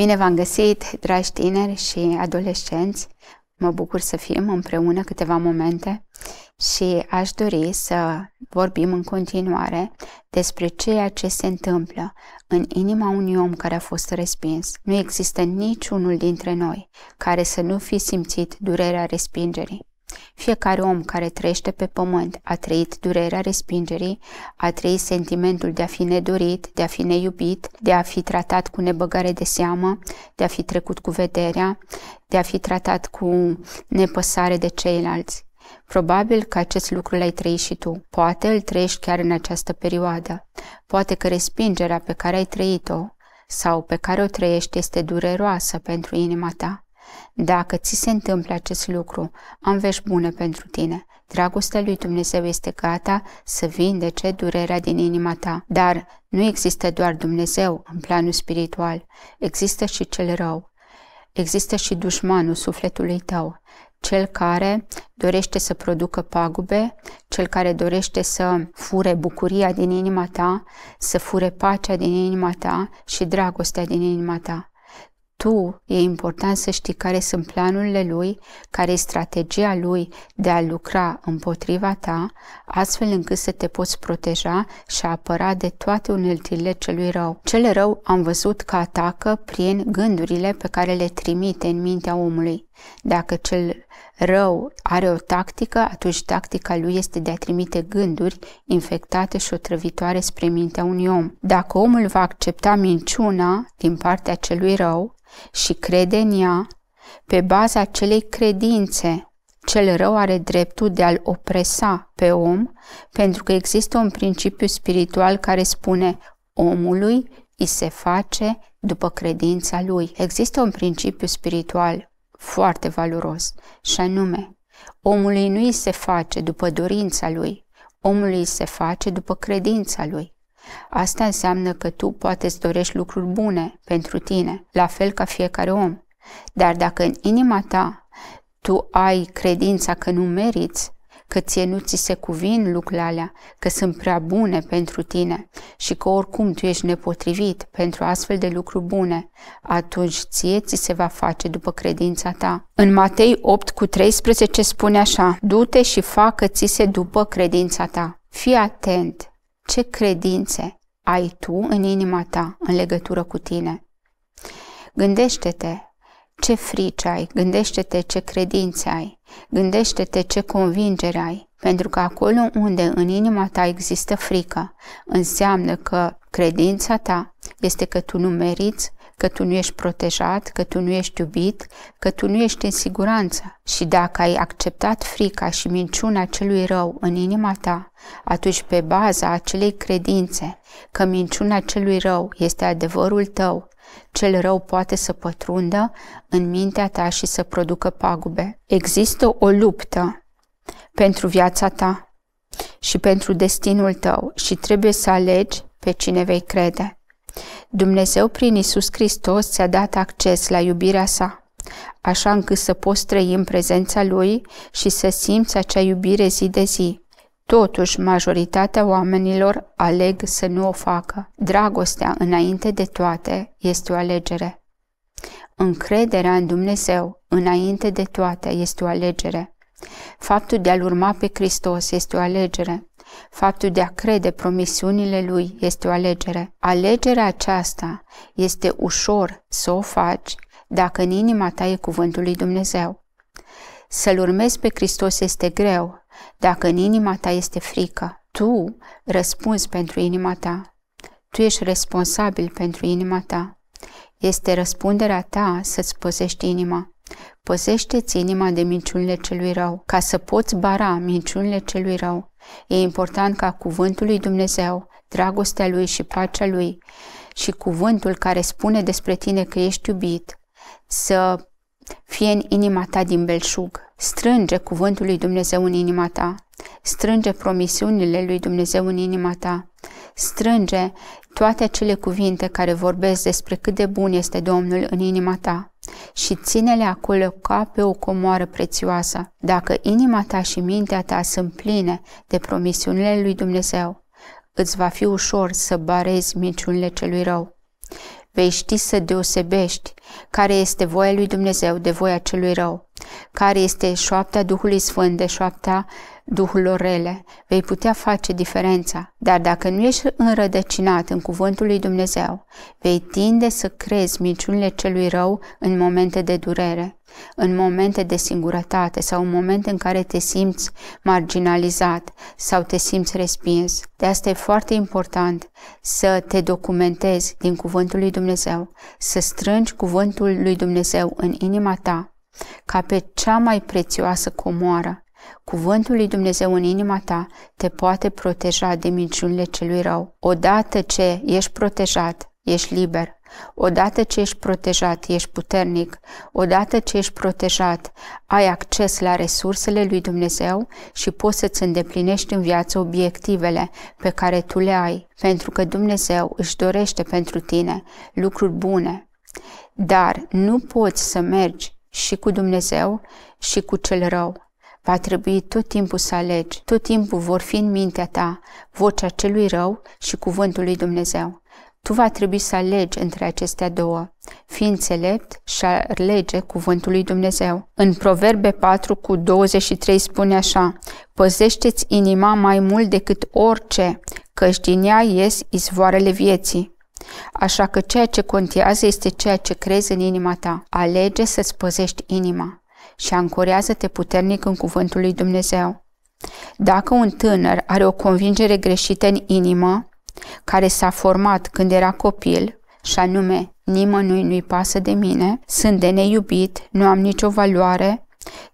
Bine v-am găsit, dragi tineri și adolescenți! Mă bucur să fim împreună câteva momente și aș dori să vorbim în continuare despre ceea ce se întâmplă în inima unui om care a fost respins. Nu există niciunul dintre noi care să nu fi simțit durerea respingerii. Fiecare om care trăiește pe pământ a trăit durerea respingerii, a trăit sentimentul de a fi nedorit, de a fi neiubit, de a fi tratat cu nebăgare de seamă, de a fi trecut cu vederea, de a fi tratat cu nepăsare de ceilalți. Probabil că acest lucru l-ai trăit și tu. Poate îl trăiești chiar în această perioadă. Poate că respingerea pe care ai trăit-o sau pe care o trăiești este dureroasă pentru inima ta. Dacă ți se întâmplă acest lucru, am vești bune pentru tine. Dragostea lui Dumnezeu este gata să vindece durerea din inima ta. Dar nu există doar Dumnezeu în planul spiritual, există și cel rău. Există și dușmanul sufletului tău, cel care dorește să producă pagube, cel care dorește să fure bucuria din inima ta, să fure pacea din inima ta și dragostea din inima ta tu e important să știi care sunt planurile lui, care e strategia lui de a lucra împotriva ta, astfel încât să te poți proteja și apăra de toate uneltirile celui rău. Cel rău am văzut că atacă prin gândurile pe care le trimite în mintea omului. Dacă cel rău are o tactică, atunci tactica lui este de a trimite gânduri infectate și otrăvitoare spre mintea unui om. Dacă omul va accepta minciuna din partea celui rău, și crede în ea, pe baza acelei credințe, cel rău are dreptul de a-l opresa pe om, pentru că există un principiu spiritual care spune omului îi se face după credința lui. Există un principiu spiritual foarte valoros și anume, omului nu îi se face după dorința lui, omului îi se face după credința lui. Asta înseamnă că tu poate îți dorești lucruri bune pentru tine, la fel ca fiecare om. Dar dacă în inima ta tu ai credința că nu meriți, că ție nu ți se cuvin lucrurile alea, că sunt prea bune pentru tine și că oricum tu ești nepotrivit pentru astfel de lucruri bune, atunci ție ți se va face după credința ta. În Matei 8 cu 13 spune așa, du-te și facă ți se după credința ta. Fii atent ce credințe ai tu în inima ta în legătură cu tine. Gândește-te ce frici ai, gândește-te ce credințe ai, gândește-te ce convingere ai, pentru că acolo unde în inima ta există frică, înseamnă că credința ta este că tu nu meriți, că tu nu ești protejat, că tu nu ești iubit, că tu nu ești în siguranță. Și dacă ai acceptat frica și minciuna celui rău în inima ta, atunci pe baza acelei credințe că minciuna celui rău este adevărul tău, cel rău poate să pătrundă în mintea ta și să producă pagube. Există o luptă pentru viața ta și pentru destinul tău și trebuie să alegi pe cine vei crede. Dumnezeu prin Isus Hristos ți-a dat acces la iubirea sa, așa încât să poți trăi în prezența Lui și să simți acea iubire zi de zi. Totuși, majoritatea oamenilor aleg să nu o facă. Dragostea, înainte de toate, este o alegere. Încrederea în Dumnezeu, înainte de toate, este o alegere. Faptul de a-L urma pe Hristos este o alegere. Faptul de a crede promisiunile lui este o alegere. Alegerea aceasta este ușor să o faci dacă în inima ta e cuvântul lui Dumnezeu. Să-L urmezi pe Hristos este greu dacă în inima ta este frică. Tu răspunzi pentru inima ta. Tu ești responsabil pentru inima ta. Este răspunderea ta să-ți păzești inima. Păzește-ți inima de minciunile celui rău, ca să poți bara minciunile celui rău. E important ca cuvântul lui Dumnezeu, dragostea lui și pacea lui și cuvântul care spune despre tine că ești iubit să fie în inima ta din belșug. Strânge cuvântul lui Dumnezeu în inima ta. Strânge promisiunile lui Dumnezeu în inima ta. Strânge toate acele cuvinte care vorbesc despre cât de bun este Domnul în inima ta și ține-le acolo ca pe o comoară prețioasă, dacă inima ta și mintea ta sunt pline de promisiunile lui Dumnezeu. Îți va fi ușor să barezi minciunile celui rău. Vei ști să deosebești care este voia lui Dumnezeu de voia celui rău, care este șoapta Duhului Sfânt de șoapta Duhul orele vei putea face diferența, dar dacă nu ești înrădăcinat în cuvântul lui Dumnezeu, vei tinde să crezi minciunile celui rău în momente de durere, în momente de singurătate sau în momente în care te simți marginalizat sau te simți respins. De asta e foarte important să te documentezi din cuvântul lui Dumnezeu, să strângi cuvântul lui Dumnezeu în inima ta ca pe cea mai prețioasă comoară Cuvântul lui Dumnezeu în inima ta te poate proteja de minciunile celui rău. Odată ce ești protejat, ești liber. Odată ce ești protejat, ești puternic. Odată ce ești protejat, ai acces la resursele lui Dumnezeu și poți să-ți îndeplinești în viață obiectivele pe care tu le ai, pentru că Dumnezeu își dorește pentru tine lucruri bune. Dar nu poți să mergi și cu Dumnezeu și cu cel rău va trebui tot timpul să alegi, tot timpul vor fi în mintea ta vocea celui rău și cuvântul lui Dumnezeu. Tu va trebui să alegi între acestea două. Fii înțelept și alege cuvântul lui Dumnezeu. În Proverbe 4 cu 23 spune așa, Păzește-ți inima mai mult decât orice, căci din ea ies izvoarele vieții. Așa că ceea ce contează este ceea ce crezi în inima ta. Alege să-ți păzești inima și ancorează-te puternic în cuvântul lui Dumnezeu. Dacă un tânăr are o convingere greșită în inimă, care s-a format când era copil, și anume, nimănui nu-i pasă de mine, sunt de neiubit, nu am nicio valoare,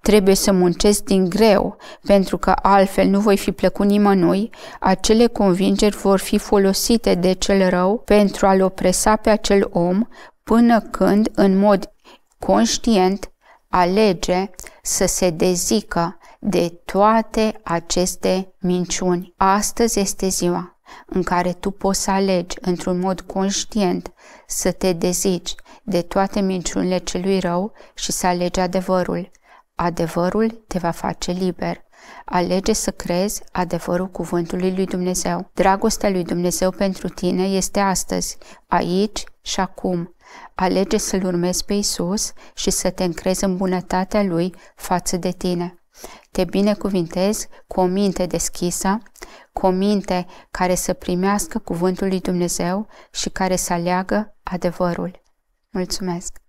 trebuie să muncesc din greu, pentru că altfel nu voi fi plăcut nimănui, acele convingeri vor fi folosite de cel rău pentru a-l opresa pe acel om până când, în mod conștient, alege să se dezică de toate aceste minciuni. Astăzi este ziua în care tu poți să alegi într-un mod conștient să te dezici de toate minciunile celui rău și să alegi adevărul. Adevărul te va face liber. Alege să crezi adevărul cuvântului lui Dumnezeu. Dragostea lui Dumnezeu pentru tine este astăzi, aici și acum. Alege să-L urmezi pe Isus și să te încrezi în bunătatea Lui față de tine. Te binecuvintez cu o minte deschisă, cu o minte care să primească cuvântul lui Dumnezeu și care să aleagă adevărul. Mulțumesc!